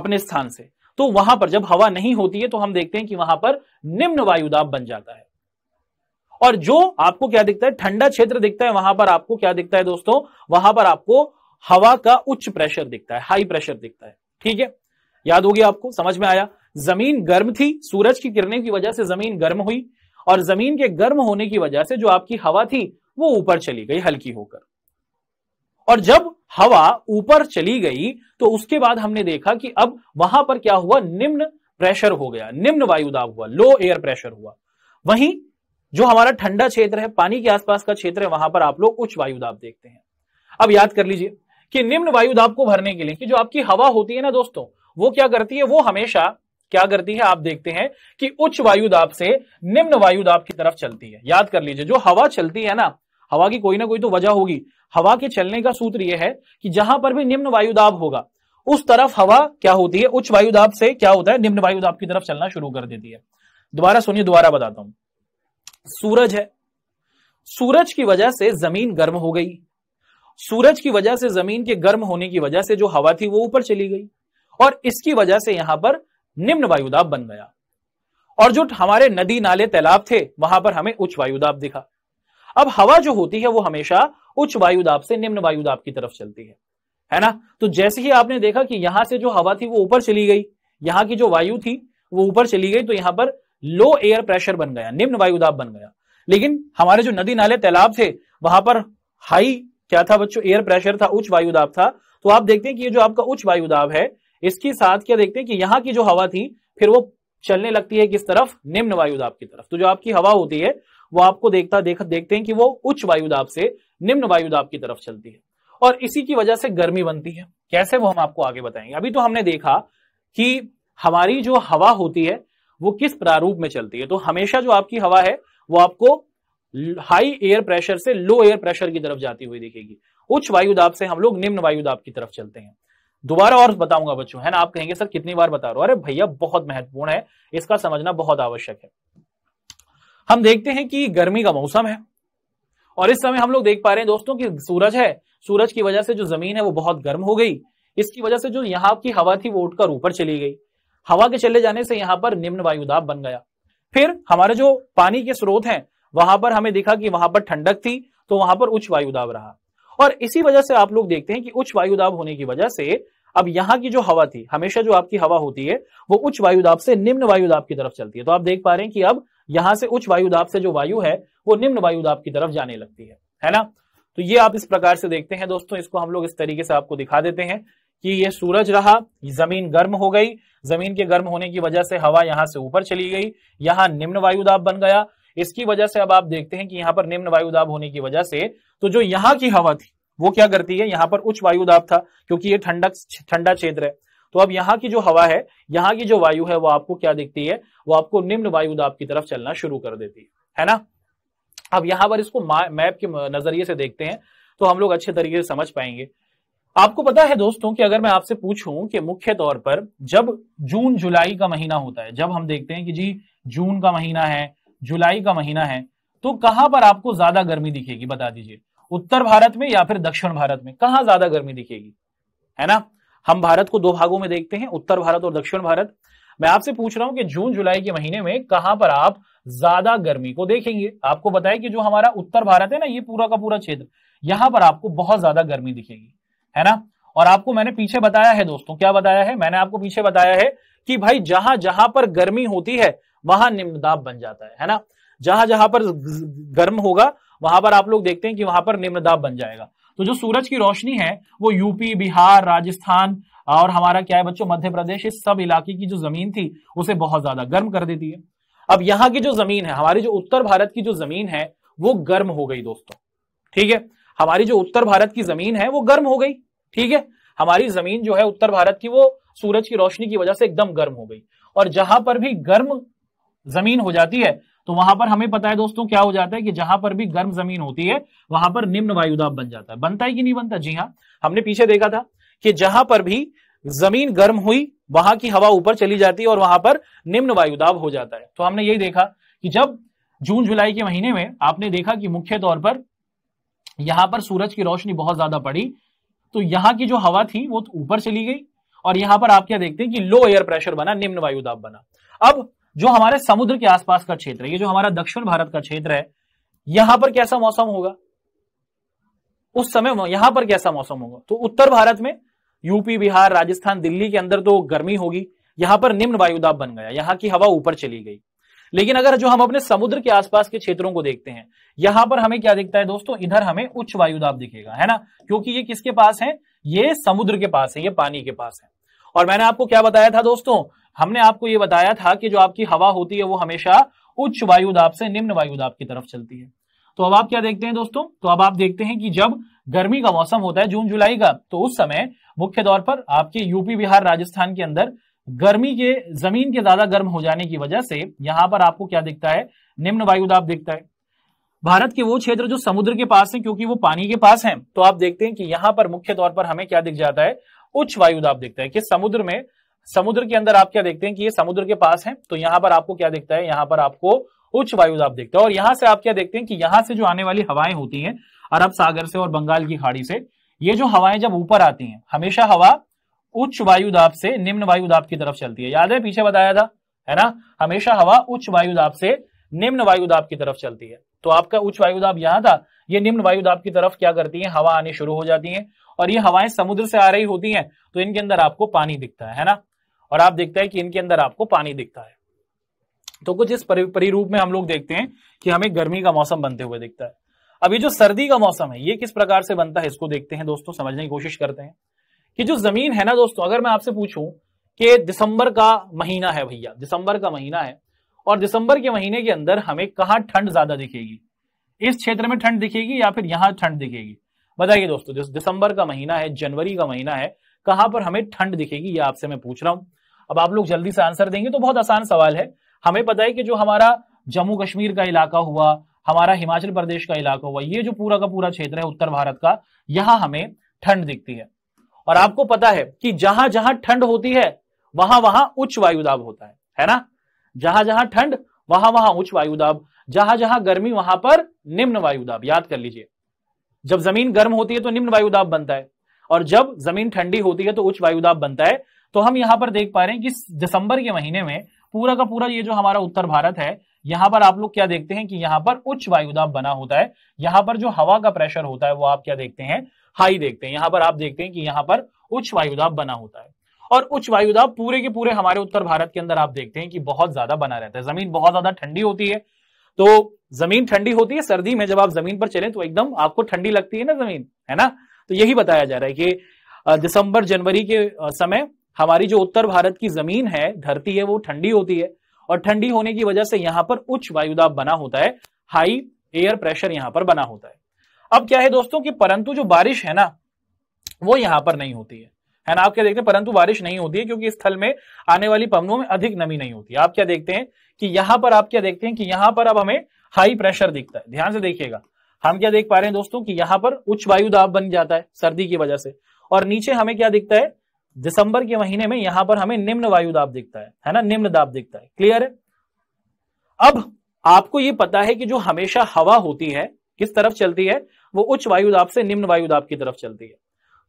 अपने स्थान से तो वहां पर जब हवा नहीं होती है तो हम देखते हैं कि वहां पर निम्न वायुदाब बन जाता है और जो आपको क्या दिखता है ठंडा क्षेत्र दिखता है वहां पर आपको क्या दिखता है दोस्तों वहां पर आपको हवा का उच्च प्रेशर दिखता है हाई प्रेशर दिखता है ठीक है याद हो गया आपको समझ में आया जमीन गर्म थी सूरज की किरणें की वजह से जमीन गर्म हुई और जमीन के गर्म होने की वजह से जो आपकी हवा थी वो ऊपर चली गई हल्की होकर और जब हवा ऊपर चली गई तो उसके बाद हमने देखा कि अब वहां पर क्या हुआ निम्न प्रेशर हो गया निम्न वायु दाब हुआ लो एयर प्रेशर हुआ वहीं जो हमारा ठंडा क्षेत्र है पानी के आसपास का क्षेत्र है वहां पर आप लोग उच्च वायु दाब देखते हैं अब याद कर लीजिए कि निम्न वायु दाब को भरने के लिए कि जो आपकी हवा होती है ना दोस्तों वो क्या करती है वो हमेशा क्या करती है आप देखते हैं कि उच्च वायु दाब से निम्न वायु दाब की तरफ चलती है याद कर लीजिए जो हवा चलती है ना हवा की कोई ना कोई तो वजह होगी हवा के चलने का सूत्र यह है कि जहां पर भी निम्न वायुदाब होगा उस तरफ हवा क्या होती है उच्च वायुदाब से क्या होता है निम्न वायुदाब की तरफ चलना शुरू कर देती है दोबारा सुनिए दोबारा बताता हूं सूरज है सूरज की वजह से जमीन गर्म हो गई सूरज की वजह से जमीन के गर्म होने की वजह से जो हवा थी वो ऊपर चली गई और इसकी वजह से यहां पर निम्न वायुदाब बन गया और जो हमारे नदी नाले तालाब थे वहां पर हमें उच्च वायुदाब दिखा अब हवा जो होती है वो हमेशा उच्च दाब से निम्न दाब की तरफ चलती है है ना तो जैसे ही आपने देखा कि यहां से जो हवा थी वो ऊपर चली गई यहाँ की जो वायु थी वो ऊपर चली गई तो यहां पर लो एयर प्रेशर बन गया निम्न दाब बन गया लेकिन हमारे जो नदी नाले तालाब थे वहां पर हाई क्या था बच्चों एयर प्रेशर था उच्च वायुदाब था तो आप देखते हैं कि ये जो आपका उच्च वायुदाब है इसके साथ क्या देखते हैं कि यहाँ की जो हवा थी फिर वो चलने लगती है किस तरफ निम्न वायुदाब की तरफ तो जो आपकी हवा होती है वो आपको देखता देख देखते हैं कि वो उच्च वायुदाब से निम्न वायुदाब की तरफ चलती है और इसी की वजह से गर्मी बनती है कैसे वो हम आपको आगे बताएंगे अभी तो हमने देखा कि हमारी जो हवा होती है वो किस प्रारूप में चलती है तो हमेशा जो आपकी हवा है वो आपको हाई एयर प्रेशर से लो एयर प्रेशर की तरफ जाती हुई दिखेगी उच्च वायुदाब से हम लोग निम्न वायुदाब की तरफ चलते हैं दोबारा और बताऊंगा बच्चों है ना आप कहेंगे सर कितनी बार बता रहे हो अरे भैया बहुत महत्वपूर्ण है इसका समझना बहुत आवश्यक है हम देखते हैं कि गर्मी का मौसम है और इस समय हम लोग देख पा रहे हैं दोस्तों कि सूरज है सूरज की वजह से जो जमीन है वो बहुत गर्म हो गई इसकी वजह से जो यहाँ की हवा थी वो उठकर ऊपर चली गई हवा के चले जाने से यहाँ पर निम्न वायुदाब बन गया फिर हमारे जो पानी के स्रोत हैं वहां पर हमें देखा कि वहां पर ठंडक थी तो वहां पर उच्च वायुदाब रहा और इसी वजह से आप लोग देखते हैं कि उच्च वायुदाब होने की वजह से अब यहाँ की जो हवा थी हमेशा जो आपकी हवा होती है वो उच्च वायुदाब से निम्न वायुदाब की तरफ चलती है तो आप देख पा रहे हैं कि अब यहां से उच्च वायुदाब से जो वायु है वो निम्न वायुदाब की तरफ जाने लगती है है ना तो ये आप इस प्रकार से देखते हैं दोस्तों इसको हम लोग इस तरीके से आपको दिखा देते हैं कि ये सूरज रहा जमीन गर्म हो गई जमीन के गर्म होने की वजह से हवा यहाँ से ऊपर चली गई यहाँ निम्न वायुदाब बन गया इसकी वजह से अब आप देखते हैं कि यहाँ पर निम्न वायुदाब होने की वजह से तो जो यहाँ की हवा थी वो क्या करती है यहाँ पर उच्च वायुदाब था क्योंकि ये ठंडक ठंडा क्षेत्र है तो अब यहाँ की जो हवा है यहाँ की जो वायु है वो आपको क्या दिखती है वो आपको निम्न वायु दाब की तरफ चलना शुरू कर देती है है ना अब यहाँ पर इसको मैप के नजरिए से देखते हैं तो हम लोग अच्छे तरीके से समझ पाएंगे आपको पता है दोस्तों कि अगर मैं आपसे पूछूं कि मुख्य तौर पर जब जून जुलाई का महीना होता है जब हम देखते हैं कि जी जून का महीना है जुलाई का महीना है तो कहां पर आपको ज्यादा गर्मी दिखेगी बता दीजिए उत्तर भारत में या फिर दक्षिण भारत में कहां ज्यादा गर्मी दिखेगी है ना हम भारत को दो भागों में देखते हैं उत्तर भारत और दक्षिण भारत मैं आपसे पूछ रहा हूं कि जून जुलाई के महीने में कहां पर आप ज्यादा गर्मी को देखेंगे आपको बताया कि जो हमारा उत्तर भारत है ना ये पूरा का पूरा क्षेत्र यहां पर आपको बहुत ज्यादा गर्मी दिखेगी है ना और आपको मैंने पीछे बताया है दोस्तों क्या बताया है मैंने आपको पीछे बताया है कि भाई जहां जहां पर गर्मी होती है वहां निम्नदाब बन जाता है है ना जहां जहां पर गर्म होगा वहां पर आप लोग देखते हैं कि वहां पर निम्नदाब बन जाएगा तो जो सूरज की रोशनी है वो यूपी बिहार राजस्थान और हमारा क्या है बच्चों मध्य प्रदेश इस सब इलाके की जो जमीन थी उसे बहुत ज्यादा गर्म कर देती है अब यहाँ की जो जमीन है हमारी जो उत्तर भारत की जो जमीन है वो गर्म हो गई दोस्तों ठीक है हमारी जो उत्तर भारत की जमीन है वो गर्म हो गई ठीक है हमारी जमीन जो है उत्तर भारत की वो सूरज की रोशनी की वजह से एकदम गर्म हो गई और जहां पर भी गर्म जमीन हो जाती है तो वहां पर हमें पता है दोस्तों क्या हो जाता है कि जहां पर भी गर्म जमीन होती है वहां पर निम्न वायुदाब बन जाता है बनता है कि नहीं बनता जी हाँ हमने पीछे देखा था कि जहां पर भी जमीन गर्म हुई वहां की हवा ऊपर चली जाती है और वहां पर निम्न वायुदाब हो जाता है तो हमने यही देखा कि जब जून जुलाई के महीने में आपने देखा कि मुख्य तौर पर यहां पर सूरज की रोशनी बहुत ज्यादा पड़ी तो यहां की जो हवा थी वो तो ऊपर चली गई और यहां पर आप क्या देखते हैं कि लो एयर प्रेशर बना निम्न वायुदाब बना अब जो हमारे समुद्र के आसपास का क्षेत्र है ये जो हमारा दक्षिण भारत का क्षेत्र है यहां पर कैसा मौसम होगा उस समय यहां पर कैसा मौसम होगा तो उत्तर भारत में यूपी बिहार राजस्थान दिल्ली के अंदर तो गर्मी होगी यहां पर निम्न वायुदाब बन गया यहाँ की हवा ऊपर चली गई लेकिन अगर जो हम अपने समुद्र के आसपास के क्षेत्रों को देखते हैं यहां पर हमें क्या दिखता है दोस्तों इधर हमें उच्च वायुदाब दिखेगा है ना क्योंकि ये किसके पास है ये समुद्र के पास है ये पानी के पास है और मैंने आपको क्या बताया था दोस्तों हमने आपको ये बताया था कि जो आपकी हवा होती है वो हमेशा उच्च वायु दाब से निम्न वायु दाब की तरफ चलती है तो अब आप क्या देखते हैं दोस्तों तो अब आप देखते हैं कि जब गर्मी का मौसम होता है जून जुलाई का तो उस समय मुख्य तौर पर आपके यूपी बिहार राजस्थान के अंदर गर्मी के जमीन के ज्यादा गर्म हो जाने की वजह से यहां पर आपको क्या दिखता है निम्न वायुदाब दिखता है भारत के वो क्षेत्र जो समुद्र के पास है क्योंकि वो पानी के पास है तो आप देखते हैं कि यहां पर मुख्य तौर पर हमें क्या दिख जाता है उच्च वायुदाब दिखता है कि समुद्र में समुद्र के अंदर आप क्या देखते हैं कि ये समुद्र के पास है तो यहाँ पर आपको क्या दिखता है यहाँ पर आपको उच्च वायु आप देखते हैं और यहाँ से आप क्या देखते हैं कि यहां से जो आने वाली हवाएं होती हैं अरब सागर से और बंगाल की खाड़ी से ये जो हवाएं जब ऊपर आती हैं हमेशा हवा उच्च वायु दाब से निम्न वायु दाब की तरफ चलती है याद है पीछे बताया था है ना हमेशा हवा उच्च वायु दाब से निम्न वायु दाब की तरफ चलती है तो आपका उच्च वायु दाब यहाँ था ये निम्न वायु दाब की तरफ क्या करती है हवा आनी शुरू हो जाती है और ये हवाएं समुद्र से आ रही होती हैं तो इनके अंदर आपको पानी दिखता है ना और आप देखते हैं कि इनके अंदर आपको पानी दिखता है तो कुछ इस परिरूप में हम लोग देखते हैं कि हमें गर्मी का मौसम बनते हुए दिखता है अब ये जो सर्दी का मौसम है ये किस प्रकार से बनता है इसको देखते हैं दोस्तों समझने की कोशिश करते हैं कि जो जमीन है ना दोस्तों अगर मैं आपसे पूछूं कि दिसंबर का महीना है भैया दिसंबर का महीना है और दिसंबर के महीने के अंदर हमें कहाँ ठंड ज्यादा दिखेगी इस क्षेत्र में ठंड दिखेगी या फिर यहाँ ठंड दिखेगी बताइए दोस्तों दिसंबर का महीना है जनवरी का महीना है कहां पर हमें ठंड दिखेगी ये आपसे मैं पूछ रहा हूं अब आप लोग जल्दी से आंसर देंगे तो बहुत आसान सवाल है हमें पता है कि जो हमारा जम्मू कश्मीर का इलाका हुआ हमारा हिमाचल प्रदेश का इलाका हुआ ये जो पूरा का पूरा क्षेत्र है उत्तर भारत का यहां हमें ठंड दिखती है और आपको पता है कि जहां जहां ठंड होती है वहां वहां उच्च वायुदाब होता है है ना जहां जहां ठंड वहां वहां उच्च वायुदाब जहां जहां गर्मी वहां पर निम्न वायुदाब याद कर लीजिए जब जमीन गर्म होती है तो निम्न वायुदाब बनता है और जब जमीन ठंडी होती है तो उच्च वायुदाब बनता है तो हम यहाँ पर देख पा रहे हैं कि दिसंबर के महीने में पूरा का पूरा ये जो हमारा उत्तर भारत है यहाँ पर आप लोग क्या देखते हैं कि यहाँ पर उच्च वायुदाब बना होता है यहाँ पर जो हवा का प्रेशर होता है वो आप क्या देखते हैं हाई देखते हैं यहाँ पर आप देखते हैं कि यहाँ पर उच्च वायुदाब बना होता है और उच्च वायुदाब पूरे के पूरे हमारे उत्तर भारत के अंदर आप देखते हैं कि बहुत ज्यादा बना रहता है जमीन बहुत ज्यादा ठंडी होती है तो जमीन ठंडी होती है सर्दी में जब आप जमीन पर चले तो एकदम आपको ठंडी लगती है ना जमीन है ना तो यही बताया जा रहा है कि दिसंबर जनवरी के समय हमारी जो उत्तर भारत की जमीन है धरती है वो ठंडी होती है और ठंडी होने की वजह से यहां पर उच्च वायुदाब बना होता है हाई एयर प्रेशर यहां पर बना होता है अब क्या है दोस्तों कि परंतु जो बारिश है ना वो यहाँ पर नहीं होती है है ना आप क्या देखते हैं परंतु बारिश नहीं होती है क्योंकि स्थल में आने वाली पवनों में अधिक नमी नहीं होती आप क्या देखते हैं कि यहां पर आप क्या देखते हैं कि यहां पर अब हमें हाई प्रेशर दिखता है ध्यान से देखिएगा हम क्या देख पा रहे हैं दोस्तों कि यहां पर उच्च वायु दाब बन जाता है सर्दी की वजह से और नीचे हमें क्या दिखता है दिसंबर के महीने में यहां पर हमें निम्न वायु दाब दिखता है है ना निम्न दाब दिखता है क्लियर है अब आपको ये पता है कि जो हमेशा हवा होती है किस तरफ चलती है वो उच्च वायु दाब से निम्न वायु दाब की तरफ चलती है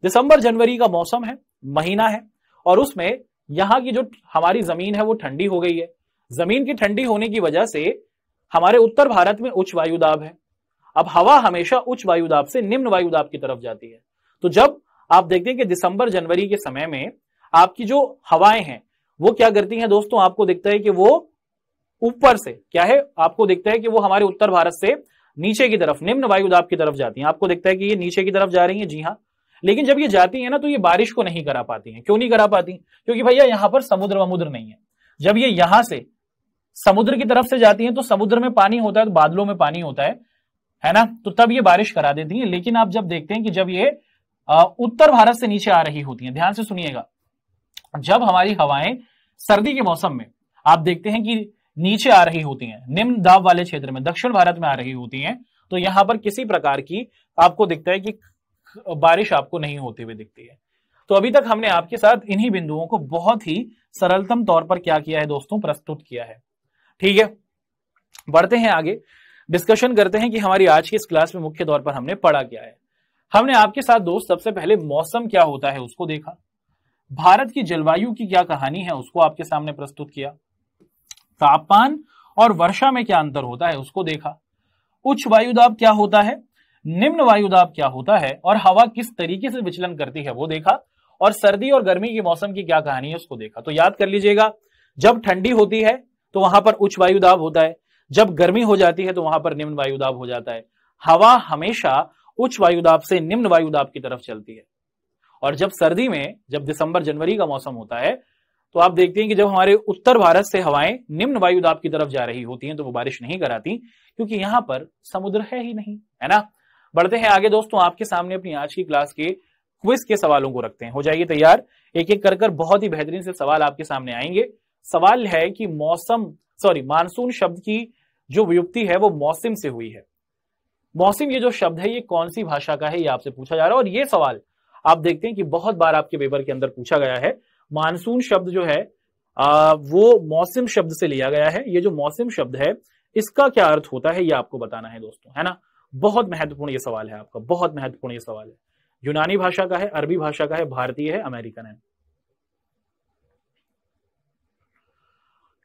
दिसंबर जनवरी का मौसम है महीना है और उसमें यहाँ की जो हमारी जमीन है वो ठंडी हो गई है जमीन की ठंडी होने की वजह से हमारे उत्तर भारत में उच्च वायु दाब है अब हवा हमेशा उच्च वायु दाब से निम्न वायु दाब की तरफ जाती है तो जब आप देखते हैं कि दिसंबर जनवरी के समय में आपकी जो हवाएं हैं वो क्या करती हैं दोस्तों आपको दिखता है कि वो ऊपर से क्या है आपको दिखता है कि वो हमारे उत्तर भारत से नीचे की तरफ निम्न वायुदाब की तरफ जाती हैं आपको दिखता है कि ये नीचे की तरफ जा रही है जी हाँ लेकिन जब ये जाती है ना तो ये बारिश को नहीं करा पाती है क्यों नहीं करा पाती क्योंकि भैया यहाँ पर समुद्र वमुद्र नहीं है जब ये यहां से समुद्र की तरफ से जाती है तो समुद्र में पानी होता है तो बादलों में पानी होता है है ना तो तब ये बारिश करा देती है लेकिन आप जब देखते हैं कि जब ये उत्तर भारत से नीचे आ रही होती हैं ध्यान से सुनिएगा जब हमारी हवाएं सर्दी के मौसम में आप देखते हैं कि नीचे आ रही होती हैं निम्न दाब वाले क्षेत्र में दक्षिण भारत में आ रही होती हैं तो यहां पर किसी प्रकार की आपको दिखता है कि बारिश आपको नहीं होते हुए दिखती है तो अभी तक हमने आपके साथ इन्हीं बिंदुओं को बहुत ही सरलतम तौर पर क्या किया है दोस्तों प्रस्तुत किया है ठीक है बढ़ते हैं आगे डिस्कशन करते हैं कि हमारी आज की इस क्लास में मुख्य तौर पर हमने पढ़ा क्या है हमने आपके साथ दोस्त सबसे पहले मौसम क्या होता है उसको देखा भारत की जलवायु की क्या कहानी है उसको आपके सामने प्रस्तुत किया तापमान और वर्षा में क्या अंतर होता है उसको देखा उच्च वायुदाब क्या होता है निम्न वायुदाब क्या होता है और हवा किस तरीके से विचलन करती है वो देखा और सर्दी और गर्मी के मौसम की क्या कहानी है उसको देखा तो याद कर लीजिएगा जब ठंडी होती है तो वहां पर उच्च वायुदाब होता है जब गर्मी हो जाती है तो वहां पर निम्न वायुदाब हो जाता है हवा हमेशा उच्च वायुदाब से निम्न वायुदाब की तरफ चलती है और जब सर्दी में जब दिसंबर जनवरी का मौसम होता है तो आप देखते हैं कि जब हमारे उत्तर भारत से हवाएं निम्न वायुदाब की तरफ जा रही होती हैं तो वो बारिश नहीं कराती क्योंकि यहां पर समुद्र है ही नहीं है ना बढ़ते हैं आगे दोस्तों आपके सामने अपनी आज की क्लास के क्विज के सवालों को रखते हैं हो जाइए तैयार एक एक कर कर बहुत ही बेहतरीन से सवाल आपके सामने आएंगे सवाल है कि मौसम सॉरी मानसून शब्द की जो व्युक्ति है वो मौसम से हुई है मौसम ये जो शब्द है ये कौन सी भाषा का है ये आपसे पूछा जा रहा है और ये सवाल आप देखते हैं कि बहुत बार आपके पेपर के अंदर पूछा गया है मानसून शब्द जो है आ, वो मौसम शब्द से लिया गया है ये जो मौसम शब्द है इसका क्या अर्थ होता है ये आपको बताना है दोस्तों है ना बहुत महत्वपूर्ण ये सवाल है आपका बहुत महत्वपूर्ण ये सवाल है यूनानी भाषा का है अरबी भाषा का है भारतीय है अमेरिकन है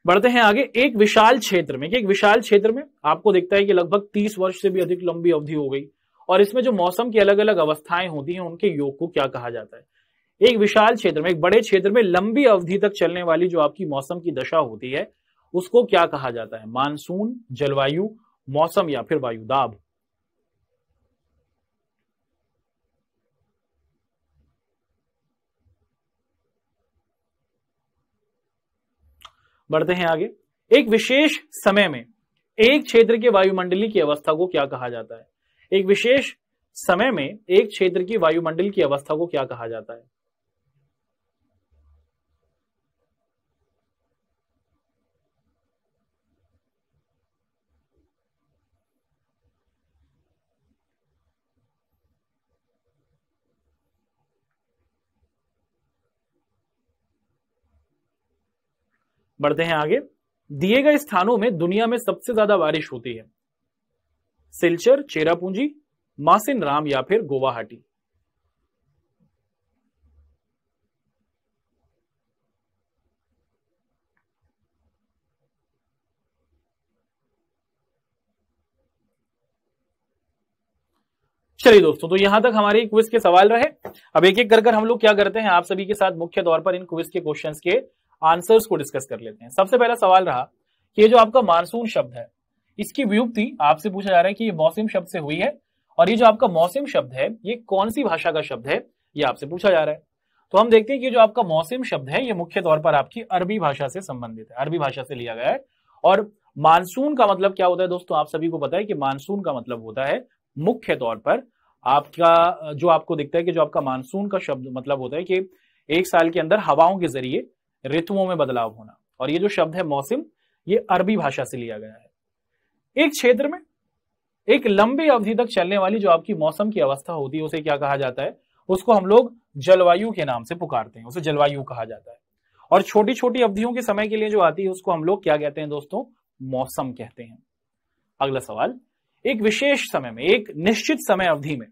बढ़ते हैं आगे एक विशाल क्षेत्र में कि एक विशाल क्षेत्र में आपको दिखता है कि लगभग तीस वर्ष से भी अधिक लंबी अवधि हो गई और इसमें जो मौसम की अलग अलग अवस्थाएं होती हैं उनके योग को क्या कहा जाता है एक विशाल क्षेत्र में एक बड़े क्षेत्र में लंबी अवधि तक चलने वाली जो आपकी मौसम की दशा होती है उसको क्या कहा जाता है मानसून जलवायु मौसम या फिर वायुदाब बढ़ते हैं आगे एक विशेष समय में एक क्षेत्र के वायुमंडली की अवस्था को क्या कहा जाता है एक विशेष समय में एक क्षेत्र की वायुमंडल की अवस्था को क्या कहा जाता है बढ़ते हैं आगे दिए गए स्थानों में दुनिया में सबसे ज्यादा बारिश होती है सिलचर चेरापूंजी मासिन राम या फिर गुवाहाटी चलिए दोस्तों तो यहां तक हमारे क्विज के सवाल रहे अब एक एक कर हम लोग क्या करते हैं आप सभी के साथ मुख्य तौर पर इन क्विज के क्वेश्चंस के आंसर्स को डिस्कस कर लेते हैं सबसे पहला सवाल रहा कि ये जो आपका मानसून शब्द है इसकी व्युक्ति आपसे पूछा जा रहा है कि ये मौसम शब्द से हुई है और ये जो आपका मौसम शब्द है ये कौन सी भाषा का शब्द है ये आपसे पूछा जा रहा है तो हम देखते हैं कि जो आपका मौसम शब्द है ये मुख्य तौर पर आपकी अरबी भाषा से संबंधित है अरबी भाषा से लिया गया है और मानसून का मतलब क्या होता है दोस्तों आप सभी को पता है कि मानसून का मतलब होता है मुख्य तौर पर आपका जो आपको दिखता है कि जो आपका मानसून का शब्द मतलब होता है कि एक साल के अंदर हवाओं के जरिए ऋतुओं में बदलाव होना और ये जो शब्द है मौसम ये अरबी भाषा से लिया गया है एक क्षेत्र में एक लंबी अवधि तक चलने वाली जो आपकी मौसम की अवस्था होती है उसे क्या कहा जाता है उसको हम लोग जलवायु के नाम से पुकारते हैं उसे जलवायु कहा जाता है और छोटी छोटी अवधियों के समय के लिए जो आती है उसको हम लोग क्या कहते हैं दोस्तों मौसम कहते हैं अगला सवाल एक विशेष समय में एक निश्चित समय अवधि में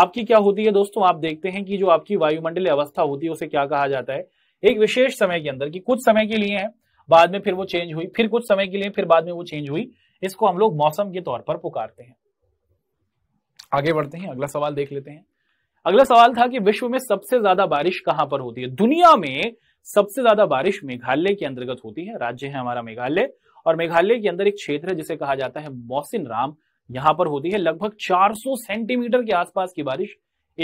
आपकी क्या होती है दोस्तों आप देखते हैं कि जो आपकी वायुमंडलीय अवस्था होती है उसे क्या कहा जाता है एक विशेष समय के अंदर कि कुछ समय के लिए है बाद में फिर वो चेंज हुई फिर कुछ समय के लिए फिर बाद में वो चेंज हुई इसको हम लोग मौसम के तौर पर पुकारते हैं आगे बढ़ते हैं अगला सवाल देख लेते हैं अगला सवाल था कि विश्व में सबसे ज्यादा बारिश कहां पर होती है दुनिया में सबसे ज्यादा बारिश मेघालय के अंतर्गत होती है राज्य है हमारा मेघालय और मेघालय के अंदर एक क्षेत्र है जिसे कहा जाता है मौसिन राम यहां पर होती है लगभग 400 सेंटीमीटर के आसपास की बारिश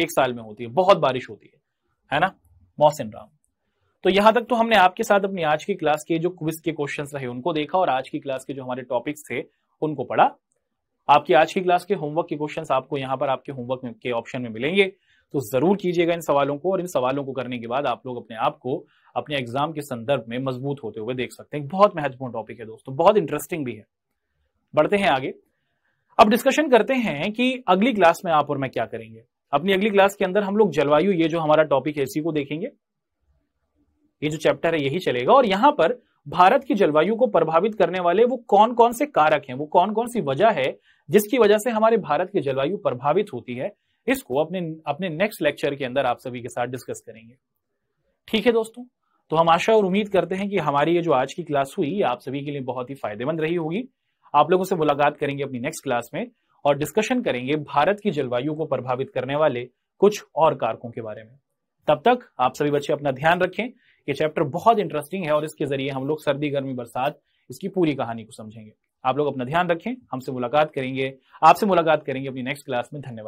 एक साल में होती है बहुत बारिश होती है है ना मौसिन राम तो यहाँ तक तो हमने आपके साथ अपनी आज की क्लास के जो क्विज के क्वेश्चन रहे उनको देखा और आज की क्लास के जो हमारे टॉपिक्स थे उनको पढ़ा आपकी आज की क्लास के होमवर्क के क्वेश्चन आपको यहाँ पर आपके होमवर्क के ऑप्शन में मिलेंगे तो जरूर कीजिएगा इन सवालों को और इन सवालों को करने के बाद आप लोग अपने आप को अपने एग्जाम के संदर्भ में मजबूत होते हुए देख सकते हैं बहुत महत्वपूर्ण टॉपिक है दोस्तों बहुत इंटरेस्टिंग भी है बढ़ते हैं आगे अब डिस्कशन करते हैं कि अगली क्लास में आप और मैं क्या करेंगे अपनी अगली क्लास के अंदर हम लोग जलवायु ये जो हमारा टॉपिक है इसी को देखेंगे ये जो चैप्टर है यही चलेगा और यहाँ पर भारत की जलवायु को प्रभावित करने वाले वो कौन कौन से कारक हैं वो कौन कौन सी वजह है जिसकी वजह से हमारे भारत की जलवायु प्रभावित होती है इसको अपने अपने नेक्स्ट लेक्चर के अंदर आप सभी के साथ डिस्कस करेंगे ठीक है दोस्तों तो हम आशा और उम्मीद करते हैं कि हमारी ये जो आज की क्लास हुई आप सभी के लिए बहुत ही फायदेमंद रही होगी आप लोगों से मुलाकात करेंगे अपनी नेक्स्ट क्लास में और डिस्कशन करेंगे भारत की जलवायु को प्रभावित करने वाले कुछ और कारकों के बारे में तब तक आप सभी बच्चे अपना ध्यान रखें ये चैप्टर बहुत इंटरेस्टिंग है और इसके जरिए हम लोग सर्दी गर्मी बरसात इसकी पूरी कहानी को समझेंगे आप लोग अपना ध्यान रखें हमसे मुलाकात करेंगे आपसे मुलाकात करेंगे अपनी नेक्स्ट क्लास में धन्यवाद